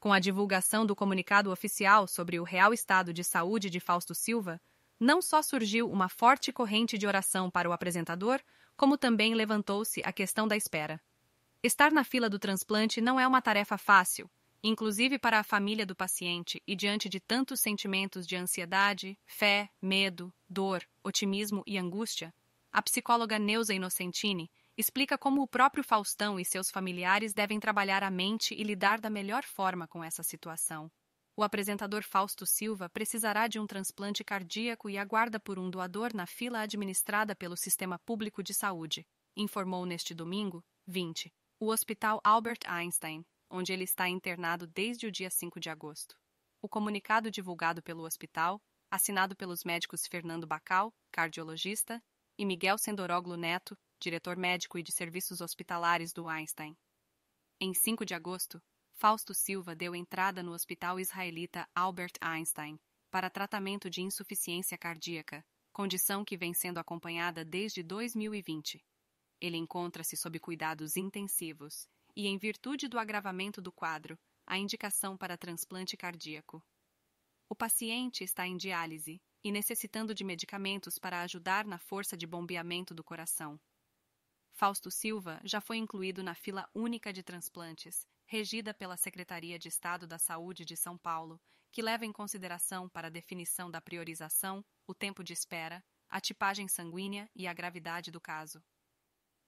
com a divulgação do comunicado oficial sobre o real estado de saúde de Fausto Silva, não só surgiu uma forte corrente de oração para o apresentador, como também levantou-se a questão da espera. Estar na fila do transplante não é uma tarefa fácil, inclusive para a família do paciente e diante de tantos sentimentos de ansiedade, fé, medo, dor, otimismo e angústia, a psicóloga Neuza Innocentini explica como o próprio Faustão e seus familiares devem trabalhar a mente e lidar da melhor forma com essa situação. O apresentador Fausto Silva precisará de um transplante cardíaco e aguarda por um doador na fila administrada pelo Sistema Público de Saúde, informou neste domingo, 20, o Hospital Albert Einstein, onde ele está internado desde o dia 5 de agosto. O comunicado divulgado pelo hospital, assinado pelos médicos Fernando Bacal, cardiologista, e Miguel Sendoroglu Neto, diretor médico e de serviços hospitalares do Einstein. Em 5 de agosto, Fausto Silva deu entrada no Hospital Israelita Albert Einstein para tratamento de insuficiência cardíaca, condição que vem sendo acompanhada desde 2020. Ele encontra-se sob cuidados intensivos e, em virtude do agravamento do quadro, a indicação para transplante cardíaco. O paciente está em diálise e necessitando de medicamentos para ajudar na força de bombeamento do coração, Fausto Silva já foi incluído na fila única de transplantes, regida pela Secretaria de Estado da Saúde de São Paulo, que leva em consideração para a definição da priorização o tempo de espera, a tipagem sanguínea e a gravidade do caso.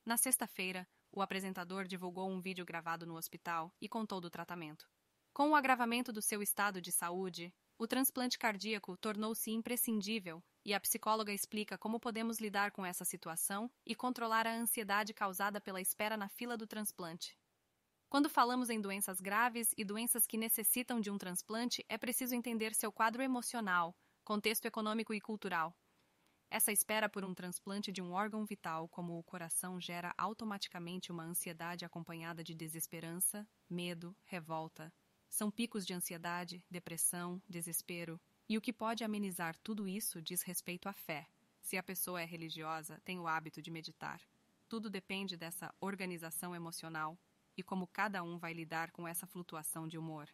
Na sexta-feira, o apresentador divulgou um vídeo gravado no hospital e contou do tratamento. Com o agravamento do seu estado de saúde, o transplante cardíaco tornou-se imprescindível e a psicóloga explica como podemos lidar com essa situação e controlar a ansiedade causada pela espera na fila do transplante. Quando falamos em doenças graves e doenças que necessitam de um transplante, é preciso entender seu quadro emocional, contexto econômico e cultural. Essa espera por um transplante de um órgão vital, como o coração, gera automaticamente uma ansiedade acompanhada de desesperança, medo, revolta. São picos de ansiedade, depressão, desespero, e o que pode amenizar tudo isso diz respeito à fé. Se a pessoa é religiosa, tem o hábito de meditar. Tudo depende dessa organização emocional e como cada um vai lidar com essa flutuação de humor.